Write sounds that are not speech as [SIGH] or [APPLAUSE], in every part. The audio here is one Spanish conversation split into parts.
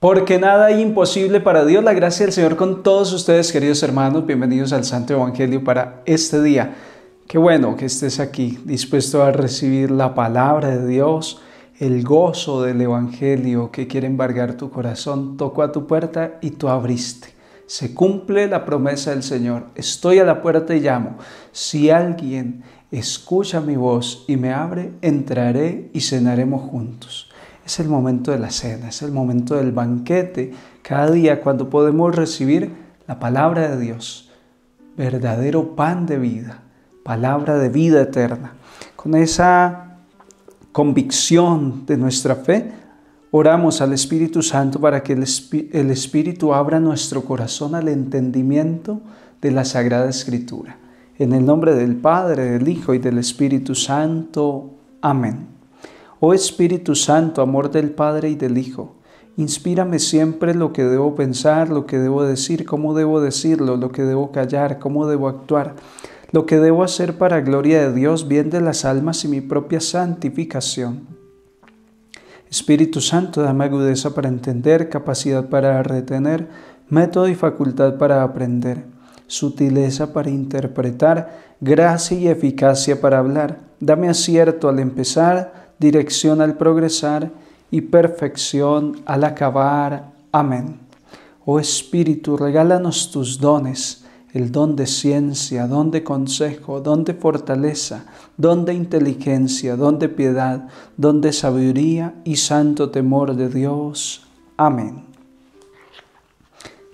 Porque nada es imposible para Dios. La gracia del Señor con todos ustedes, queridos hermanos. Bienvenidos al Santo Evangelio para este día. Qué bueno que estés aquí, dispuesto a recibir la palabra de Dios, el gozo del Evangelio que quiere embargar tu corazón. Tocó a tu puerta y tú abriste. Se cumple la promesa del Señor. Estoy a la puerta y llamo. Si alguien escucha mi voz y me abre, entraré y cenaremos juntos es el momento de la cena, es el momento del banquete, cada día cuando podemos recibir la palabra de Dios, verdadero pan de vida, palabra de vida eterna. Con esa convicción de nuestra fe, oramos al Espíritu Santo para que el, Espíritu abra nuestro corazón al entendimiento de la Sagrada Escritura. En el nombre del Padre, del Hijo y del Espíritu Santo. Amén. Oh Espíritu Santo, amor del Padre y del Hijo, inspírame siempre lo que debo pensar, lo que debo decir, cómo debo decirlo, lo que debo callar, cómo debo actuar, lo que debo hacer para gloria de Dios, bien de las almas y mi propia santificación. Espíritu Santo, dame agudeza para entender, capacidad para retener, método y facultad para aprender, sutileza para interpretar, gracia y eficacia para hablar. Dame acierto al empezar, dirección al progresar y perfección al acabar. Amén. Oh Espíritu, regálanos tus dones, el don de ciencia, don de consejo, don de fortaleza, don de inteligencia, don de piedad, don de sabiduría y santo temor de Dios. Amén.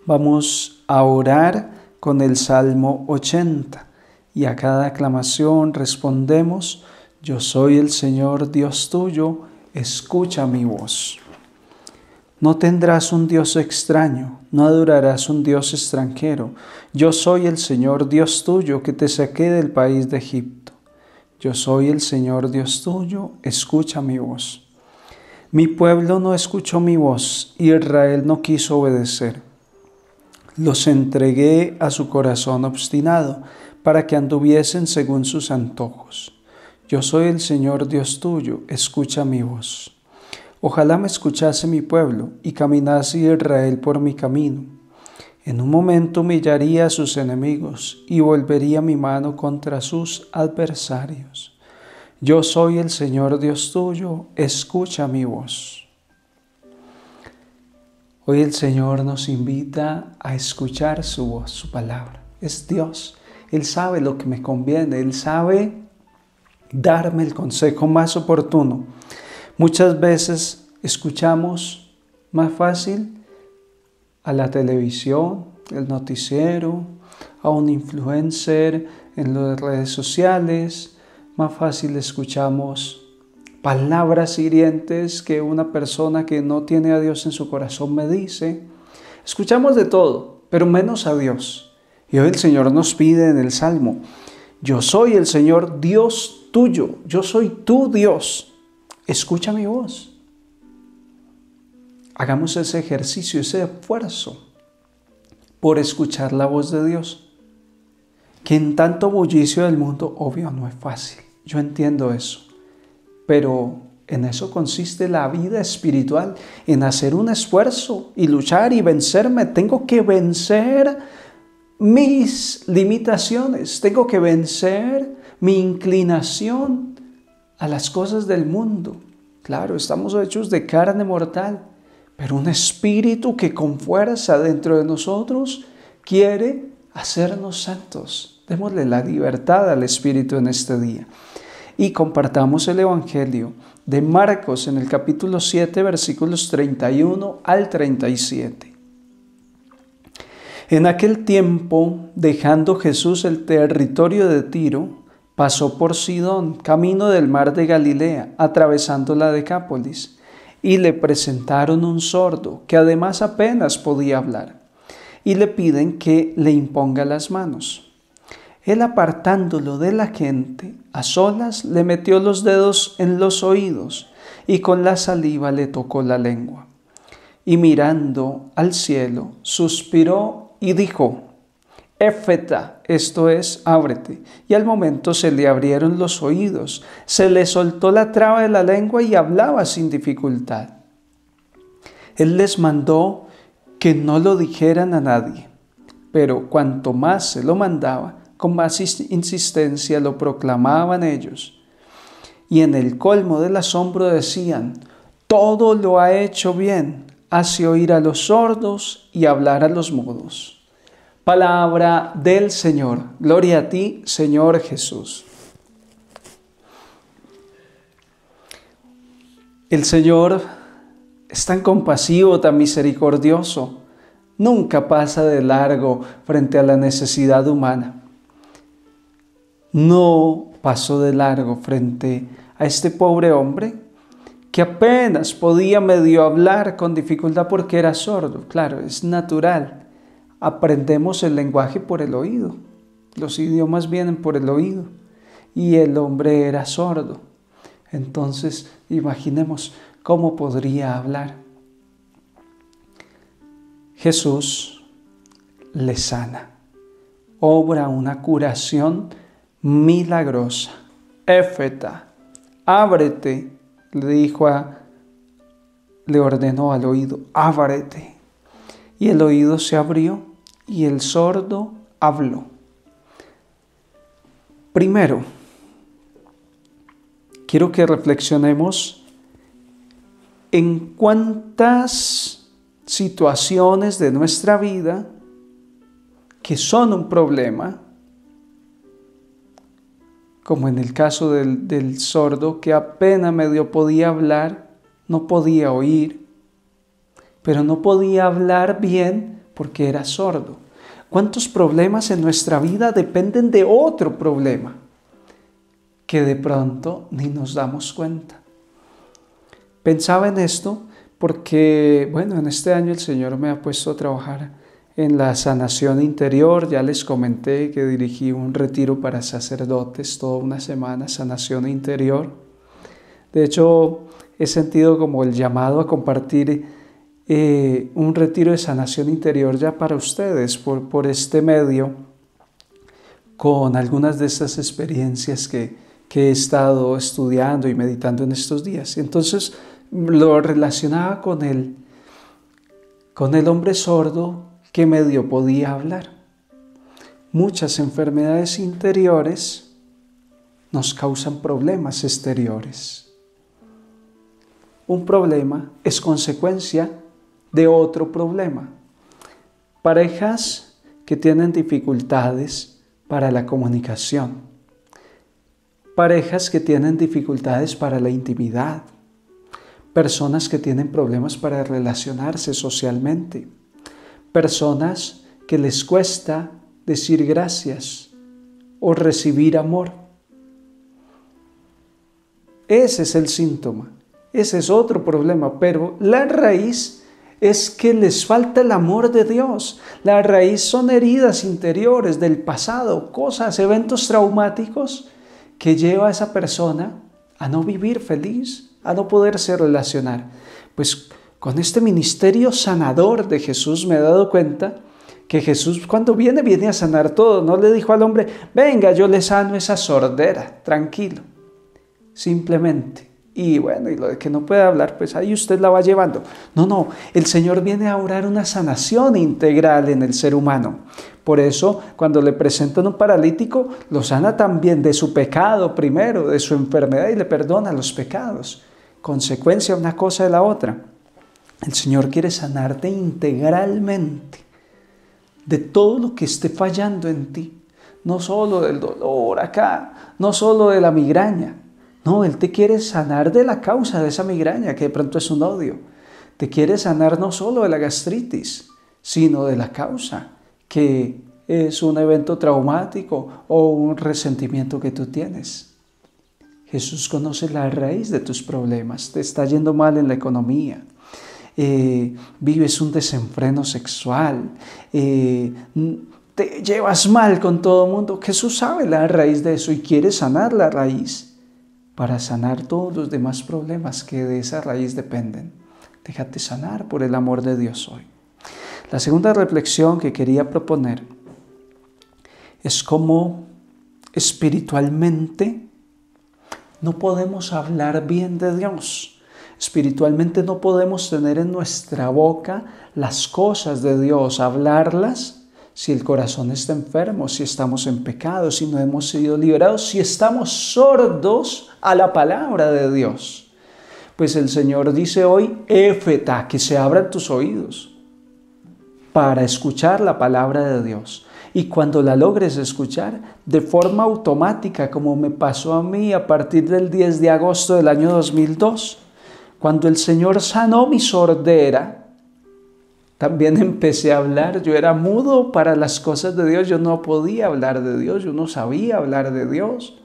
Vamos a orar con el Salmo 80 y a cada aclamación respondemos yo soy el Señor Dios tuyo, escucha mi voz. No tendrás un Dios extraño, no adorarás un Dios extranjero. Yo soy el Señor Dios tuyo que te saqué del país de Egipto. Yo soy el Señor Dios tuyo, escucha mi voz. Mi pueblo no escuchó mi voz, y Israel no quiso obedecer. Los entregué a su corazón obstinado, para que anduviesen según sus antojos. Yo soy el Señor Dios tuyo, escucha mi voz. Ojalá me escuchase mi pueblo y caminase Israel por mi camino. En un momento humillaría a sus enemigos y volvería mi mano contra sus adversarios. Yo soy el Señor Dios tuyo, escucha mi voz. Hoy el Señor nos invita a escuchar su voz, su palabra. Es Dios. Él sabe lo que me conviene, Él sabe darme el consejo más oportuno. Muchas veces escuchamos más fácil a la televisión, el noticiero, a un influencer en las redes sociales, más fácil escuchamos palabras hirientes que una persona que no tiene a Dios en su corazón me dice. Escuchamos de todo, pero menos a Dios. Y hoy el Señor nos pide en el Salmo, yo soy el Señor Dios tuyo, yo soy tu Dios, escucha mi voz. Hagamos ese ejercicio, ese esfuerzo por escuchar la voz de Dios, que en tanto bullicio del mundo, obvio, no es fácil. Yo entiendo eso, pero en eso consiste la vida espiritual, en hacer un esfuerzo y luchar y vencerme. Tengo que vencer mis limitaciones, tengo que vencer mi inclinación a las cosas del mundo. Claro, estamos hechos de carne mortal, pero un espíritu que con fuerza dentro de nosotros quiere hacernos santos. Démosle la libertad al espíritu en este día. Y compartamos el Evangelio de Marcos en el capítulo 7, versículos 31 al 37. En aquel tiempo, dejando Jesús el territorio de Tiro, Pasó por Sidón, camino del mar de Galilea, atravesando la Decápolis, y le presentaron un sordo que además apenas podía hablar, y le piden que le imponga las manos. Él apartándolo de la gente, a solas le metió los dedos en los oídos y con la saliva le tocó la lengua. Y mirando al cielo, suspiró y dijo, Éfeta, esto es, ábrete. Y al momento se le abrieron los oídos, se le soltó la traba de la lengua y hablaba sin dificultad. Él les mandó que no lo dijeran a nadie, pero cuanto más se lo mandaba, con más insistencia lo proclamaban ellos. Y en el colmo del asombro decían, todo lo ha hecho bien, hace oír a los sordos y hablar a los mudos. Palabra del Señor. Gloria a ti, Señor Jesús. El Señor es tan compasivo, tan misericordioso. Nunca pasa de largo frente a la necesidad humana. No pasó de largo frente a este pobre hombre que apenas podía medio hablar con dificultad porque era sordo. Claro, es natural aprendemos el lenguaje por el oído. Los idiomas vienen por el oído. Y el hombre era sordo. Entonces, imaginemos cómo podría hablar. Jesús le sana. Obra una curación milagrosa. Éfeta, ábrete, le dijo a, le ordenó al oído, ábrete. Y el oído se abrió y el sordo habló. Primero, quiero que reflexionemos en cuántas situaciones de nuestra vida que son un problema, como en el caso del, del sordo que apenas medio podía hablar, no podía oír, pero no podía hablar bien porque era sordo. ¿Cuántos problemas en nuestra vida dependen de otro problema que de pronto ni nos damos cuenta? Pensaba en esto porque, bueno, en este año el Señor me ha puesto a trabajar en la sanación interior. Ya les comenté que dirigí un retiro para sacerdotes toda una semana, sanación interior. De hecho, he sentido como el llamado a compartir eh, un retiro de sanación interior ya para ustedes por, este medio con algunas de estas experiencias que, que he estado estudiando y meditando en estos días. Entonces lo relacionaba con el, con el hombre sordo que medio podía hablar. Muchas enfermedades interiores nos causan problemas exteriores. Un problema es consecuencia de otro problema. Parejas que tienen dificultades para la comunicación. Parejas que tienen dificultades para la intimidad. Personas que tienen problemas para relacionarse socialmente. Personas que les cuesta decir gracias o recibir amor. Ese es el síntoma. Ese es otro problema, pero la raíz es que les falta el amor de Dios. La raíz son heridas interiores del pasado, cosas, eventos traumáticos que lleva a esa persona a no vivir feliz, a no poderse relacionar. Pues con este ministerio sanador de Jesús me he dado cuenta que Jesús cuando viene, viene a sanar todo. No le dijo al hombre, venga, yo le sano esa sordera, tranquilo. Simplemente y bueno, y lo de que no puede hablar, pues ahí usted la va llevando. No, no, el Señor viene a orar una sanación integral en el ser humano. Por eso, cuando le presentan un paralítico, lo sana también de su pecado primero, de su enfermedad y le perdona los pecados. Consecuencia una cosa de la otra. El Señor quiere sanarte integralmente de todo lo que esté fallando en ti. No solo del dolor acá, no solo de la migraña, no, Él te quiere sanar de la causa de esa migraña que de pronto es un odio. Te quiere sanar no solo de la gastritis, sino de la causa, que es un evento traumático o un resentimiento que tú tienes. Jesús conoce la raíz de tus problemas. Te está yendo mal en la economía. Eh, vives un desenfreno sexual. Eh, te llevas mal con todo el mundo. Jesús sabe la raíz de eso y quiere sanar la raíz para sanar todos los demás problemas que de esa raíz dependen. Déjate sanar por el amor de Dios hoy. La segunda reflexión que quería proponer es cómo espiritualmente no podemos hablar bien de Dios. Espiritualmente no podemos tener en nuestra boca las cosas de Dios, hablarlas si el corazón está enfermo, si estamos en pecado, si no hemos sido liberados, si estamos sordos a la palabra de Dios. Pues el Señor dice hoy, Éfeta, que se abran tus oídos para escuchar la palabra de Dios. Y cuando la logres escuchar, de forma automática, como me pasó a mí a partir del 10 de agosto del año 2002, cuando el Señor sanó mi sordera, también [LAUGHS] empecé a hablar, yo era mudo para las cosas de Dios, yo no podía hablar de Dios, yo no sabía hablar de Dios.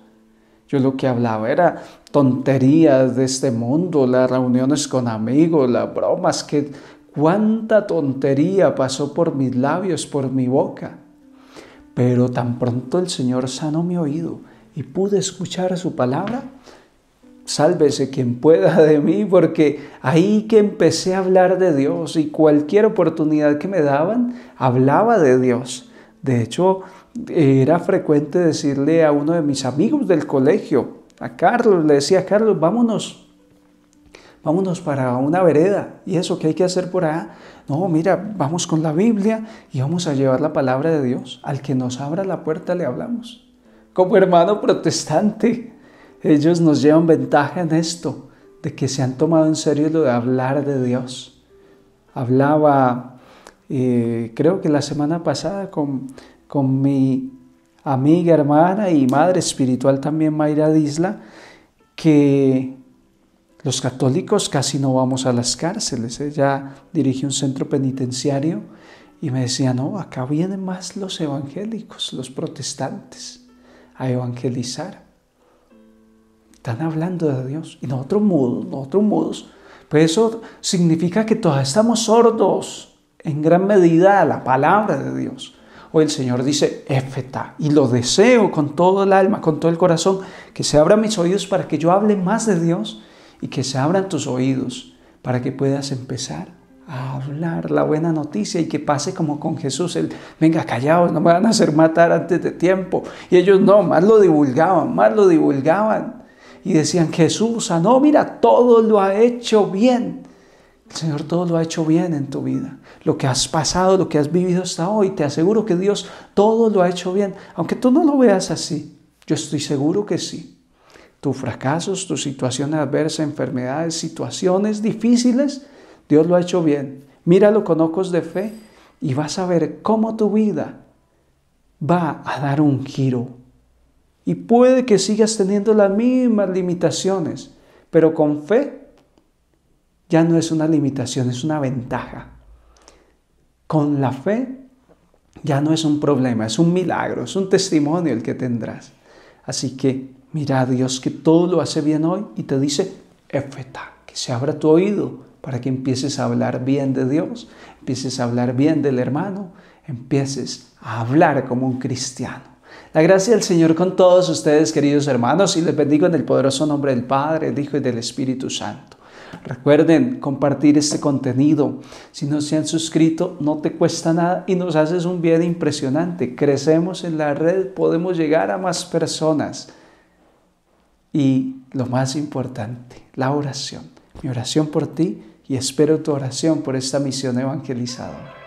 Yo lo que hablaba era tonterías de este mundo, las reuniones con amigos, las bromas, que cuánta tontería pasó por mis labios, por mi boca. Pero tan pronto el Señor sanó mi oído y pude escuchar su palabra, sálvese quien pueda de mí, porque ahí que empecé a hablar de Dios y cualquier oportunidad que me daban, hablaba de Dios. De hecho, era frecuente decirle a uno de mis amigos del colegio, a Carlos, le decía, Carlos, vámonos, vámonos para una vereda. ¿Y eso qué hay que hacer por allá? No, mira, vamos con la Biblia y vamos a llevar la palabra de Dios. Al que nos abra la puerta le hablamos. Como hermano protestante, ellos nos llevan ventaja en esto, de que se han tomado en serio lo de hablar de Dios. Hablaba, eh, creo que la semana pasada, con, con mi amiga, hermana y madre espiritual también, Mayra Disla, que los católicos casi no vamos a las cárceles. Ella dirige un centro penitenciario y me decía, no, acá vienen más los evangélicos, los protestantes, a evangelizar. Están hablando de Dios y nosotros mudos, nosotros mudos. Pero eso significa que todos estamos sordos en gran medida a la palabra de Dios. Hoy el Señor dice, efeta, y lo deseo con todo el alma, con todo el corazón, que se abran mis oídos para que yo hable más de Dios y que se abran tus oídos para que puedas empezar a hablar la buena noticia y que pase como con Jesús, el venga callados, no me van a hacer matar antes de tiempo. Y ellos no, más lo divulgaban, más lo divulgaban y decían, Jesús ah, no mira, todo lo ha hecho bien. El Señor todo lo ha hecho bien en tu vida. Lo que has pasado, lo que has vivido hasta hoy, te aseguro que Dios todo lo ha hecho bien. Aunque tú no lo veas así, yo estoy seguro que sí. Tus fracasos, tus situaciones adversas, enfermedades, situaciones difíciles, Dios lo ha hecho bien. Míralo con ojos de fe y vas a ver cómo tu vida va a dar un giro y puede que sigas teniendo las mismas limitaciones, pero con fe ya no es una limitación, es una ventaja. Con la fe ya no es un problema, es un milagro, es un testimonio el que tendrás. Así que mira a Dios que todo lo hace bien hoy y te dice, Efeta, que se abra tu oído para que empieces a hablar bien de Dios, empieces a hablar bien del hermano, empieces a hablar como un cristiano. La gracia del Señor con todos ustedes, queridos hermanos, y les bendigo en el poderoso nombre del Padre, del Hijo y del Espíritu Santo. Recuerden compartir este contenido. Si no se han suscrito, no te cuesta nada y nos haces un bien impresionante. Crecemos en la red, podemos llegar a más personas. Y lo más importante, la oración. Mi oración por ti y espero tu oración por esta misión evangelizadora.